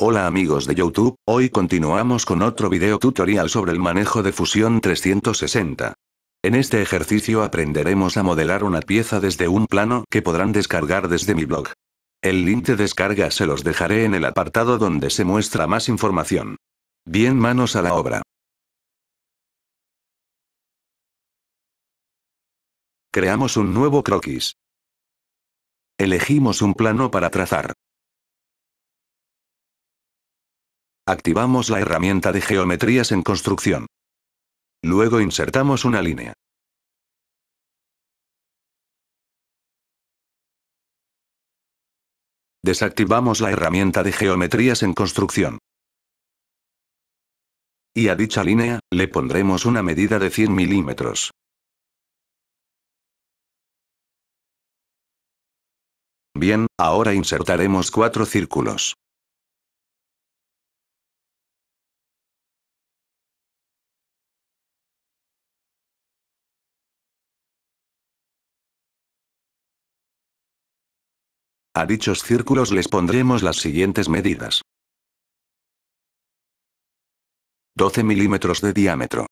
Hola amigos de YouTube, hoy continuamos con otro video tutorial sobre el manejo de Fusión 360. En este ejercicio aprenderemos a modelar una pieza desde un plano que podrán descargar desde mi blog. El link de descarga se los dejaré en el apartado donde se muestra más información. Bien manos a la obra. Creamos un nuevo croquis. Elegimos un plano para trazar. Activamos la herramienta de geometrías en construcción. Luego insertamos una línea. Desactivamos la herramienta de geometrías en construcción. Y a dicha línea, le pondremos una medida de 100 milímetros. Bien, ahora insertaremos cuatro círculos. A dichos círculos les pondremos las siguientes medidas. 12 milímetros de diámetro.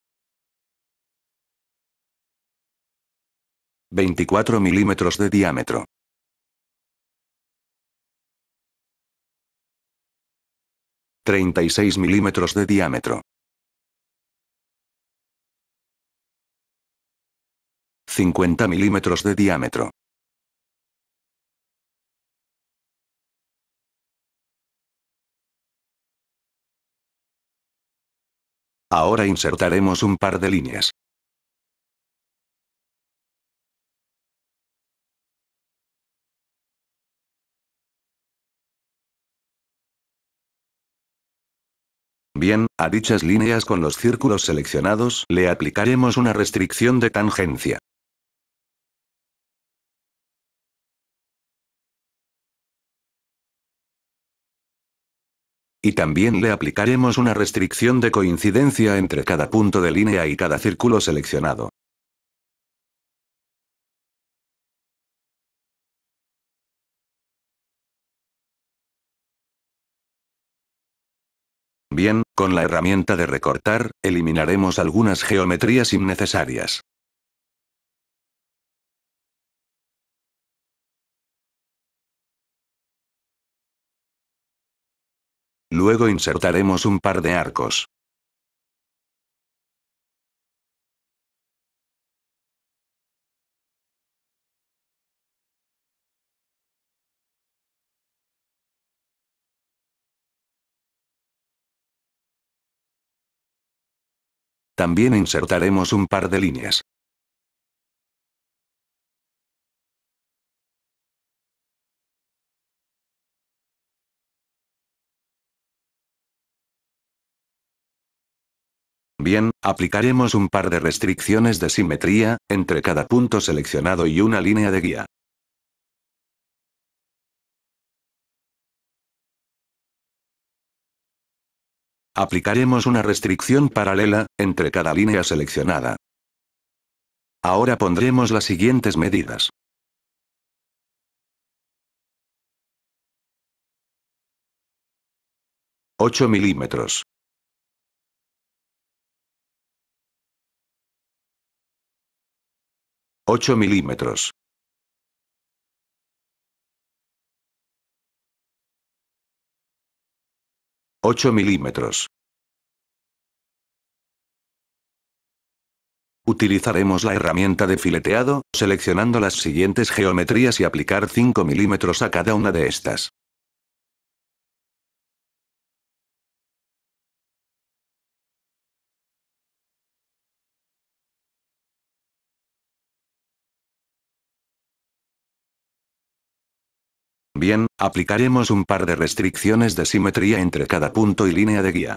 24 milímetros de diámetro. 36 milímetros de diámetro. 50 milímetros de diámetro. Ahora insertaremos un par de líneas. Bien, a dichas líneas con los círculos seleccionados le aplicaremos una restricción de tangencia. Y también le aplicaremos una restricción de coincidencia entre cada punto de línea y cada círculo seleccionado. Bien, con la herramienta de recortar, eliminaremos algunas geometrías innecesarias. Luego insertaremos un par de arcos. También insertaremos un par de líneas. Bien, aplicaremos un par de restricciones de simetría, entre cada punto seleccionado y una línea de guía. Aplicaremos una restricción paralela, entre cada línea seleccionada. Ahora pondremos las siguientes medidas. «8 milímetros. 8 milímetros. 8 milímetros. Utilizaremos la herramienta de fileteado, seleccionando las siguientes geometrías y aplicar 5 milímetros a cada una de estas. Bien, aplicaremos un par de restricciones de simetría entre cada punto y línea de guía.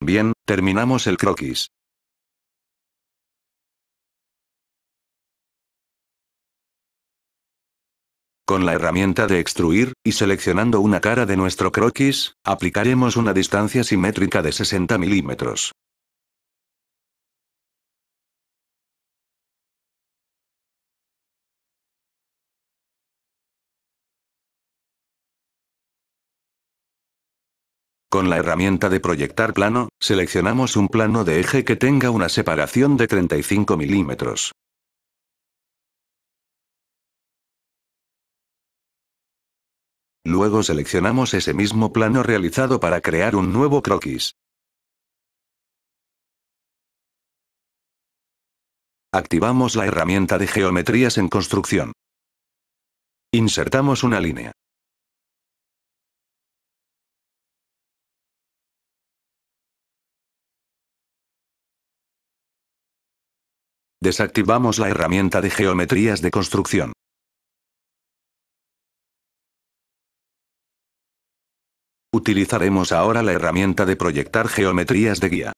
Bien, terminamos el croquis. Con la herramienta de extruir, y seleccionando una cara de nuestro croquis, aplicaremos una distancia simétrica de 60 milímetros. Con la herramienta de proyectar plano, seleccionamos un plano de eje que tenga una separación de 35 milímetros. Luego seleccionamos ese mismo plano realizado para crear un nuevo croquis. Activamos la herramienta de geometrías en construcción. Insertamos una línea. Desactivamos la herramienta de geometrías de construcción. Utilizaremos ahora la herramienta de proyectar geometrías de guía.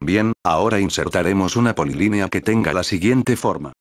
Bien, ahora insertaremos una polilínea que tenga la siguiente forma.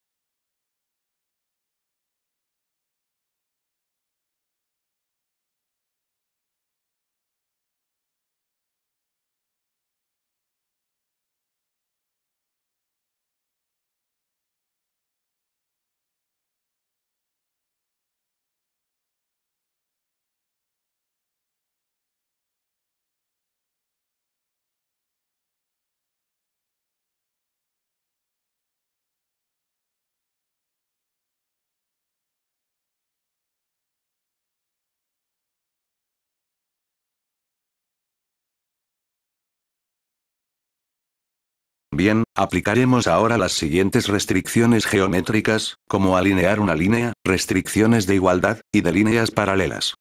Bien, aplicaremos ahora las siguientes restricciones geométricas, como alinear una línea, restricciones de igualdad, y de líneas paralelas.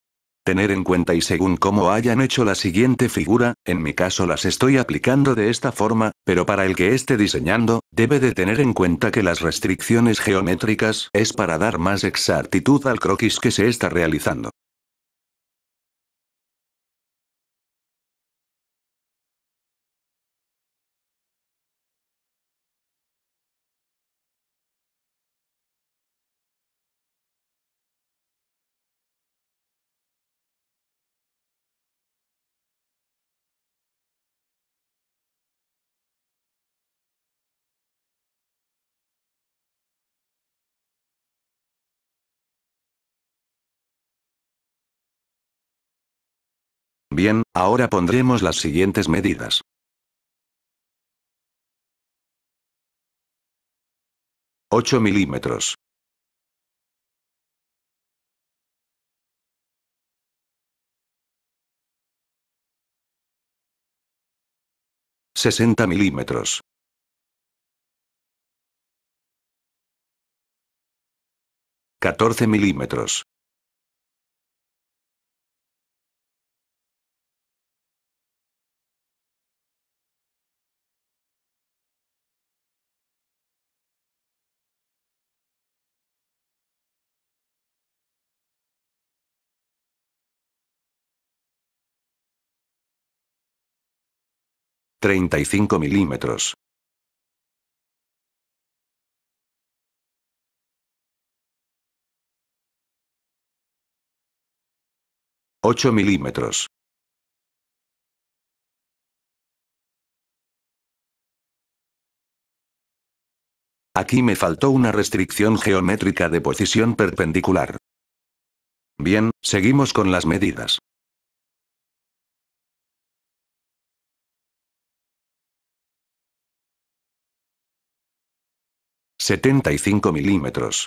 Tener en cuenta y según cómo hayan hecho la siguiente figura, en mi caso las estoy aplicando de esta forma, pero para el que esté diseñando, debe de tener en cuenta que las restricciones geométricas es para dar más exactitud al croquis que se está realizando. Bien, ahora pondremos las siguientes medidas. Ocho milímetros. Sesenta milímetros. 14 milímetros. 35 milímetros. 8 milímetros. Aquí me faltó una restricción geométrica de posición perpendicular. Bien, seguimos con las medidas. 75 milímetros.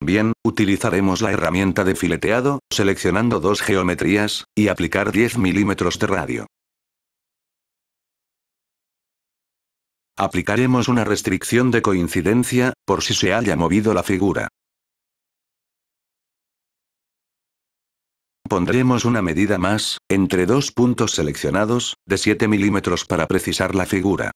Bien, utilizaremos la herramienta de fileteado, seleccionando dos geometrías, y aplicar 10 milímetros de radio. Aplicaremos una restricción de coincidencia, por si se haya movido la figura. pondremos una medida más, entre dos puntos seleccionados, de 7 milímetros para precisar la figura.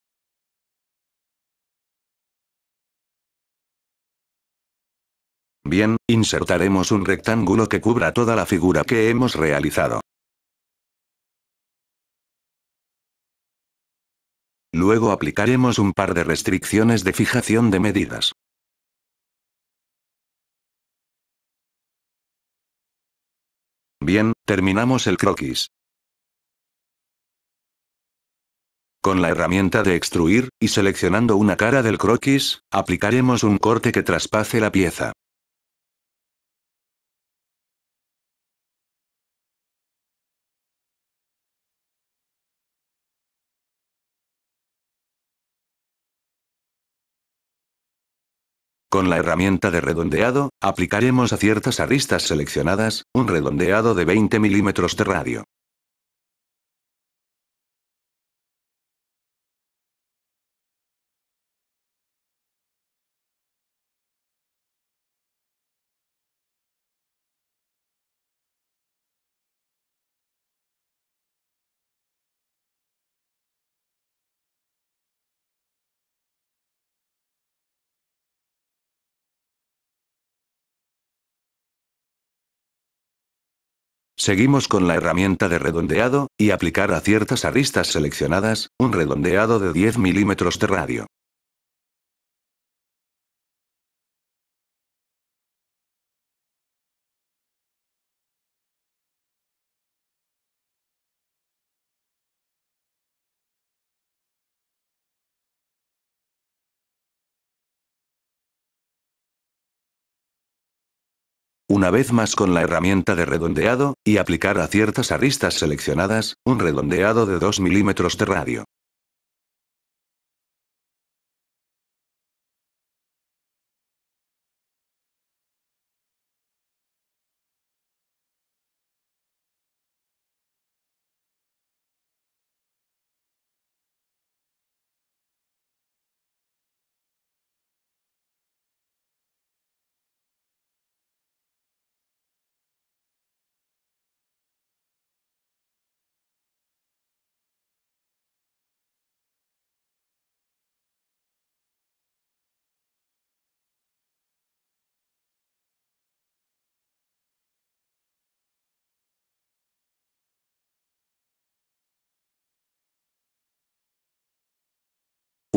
Bien, insertaremos un rectángulo que cubra toda la figura que hemos realizado. Luego aplicaremos un par de restricciones de fijación de medidas. Bien, terminamos el croquis. Con la herramienta de extruir, y seleccionando una cara del croquis, aplicaremos un corte que traspase la pieza. Con la herramienta de redondeado, aplicaremos a ciertas aristas seleccionadas, un redondeado de 20 milímetros de radio. Seguimos con la herramienta de redondeado, y aplicar a ciertas aristas seleccionadas, un redondeado de 10 milímetros de radio. Una vez más con la herramienta de redondeado, y aplicar a ciertas aristas seleccionadas, un redondeado de 2 milímetros de radio.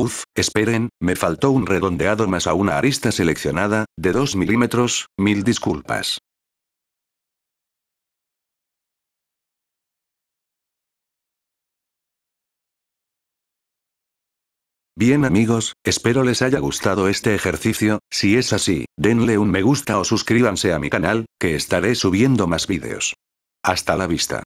Uf, esperen, me faltó un redondeado más a una arista seleccionada, de 2 milímetros, mil disculpas. Bien amigos, espero les haya gustado este ejercicio, si es así, denle un me gusta o suscríbanse a mi canal, que estaré subiendo más vídeos. Hasta la vista.